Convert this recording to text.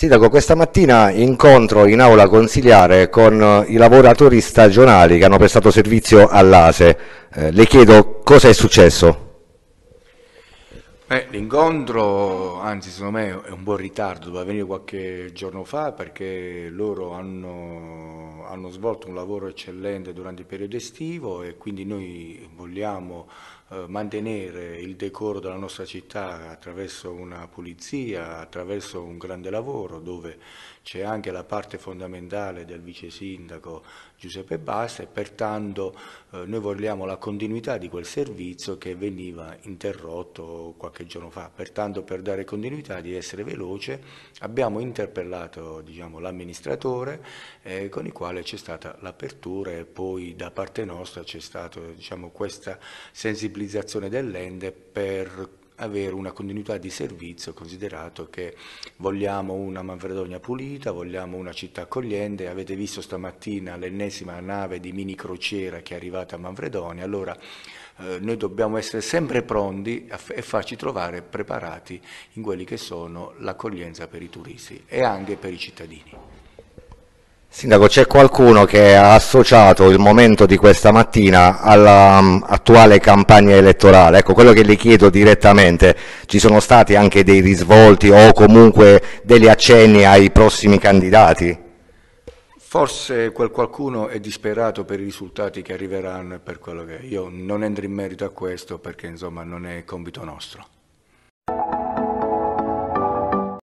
Sindaco, questa mattina incontro in aula consiliare con i lavoratori stagionali che hanno prestato servizio all'ASE. Eh, le chiedo cosa è successo? l'incontro, anzi secondo me è un buon ritardo, doveva venire qualche giorno fa perché loro hanno hanno svolto un lavoro eccellente durante il periodo estivo e quindi noi vogliamo eh, mantenere il decoro della nostra città attraverso una pulizia, attraverso un grande lavoro dove c'è anche la parte fondamentale del vice sindaco Giuseppe Basta e pertanto eh, noi vogliamo la continuità di quel servizio che veniva interrotto qualche giorno fa, pertanto per dare continuità di essere veloce abbiamo interpellato diciamo, l'amministratore eh, con il quale c'è stata l'apertura e poi da parte nostra c'è stata diciamo, questa sensibilizzazione dell'ente per avere una continuità di servizio considerato che vogliamo una Manfredonia pulita, vogliamo una città accogliente, avete visto stamattina l'ennesima nave di mini crociera che è arrivata a Manfredonia, allora eh, noi dobbiamo essere sempre pronti e farci trovare preparati in quelli che sono l'accoglienza per i turisti e anche per i cittadini. Sindaco, c'è qualcuno che ha associato il momento di questa mattina all'attuale mm, campagna elettorale. Ecco, quello che le chiedo direttamente, ci sono stati anche dei risvolti o comunque degli accenni ai prossimi candidati? Forse quel qualcuno è disperato per i risultati che arriveranno e per quello che... Io non entro in merito a questo perché insomma non è compito nostro.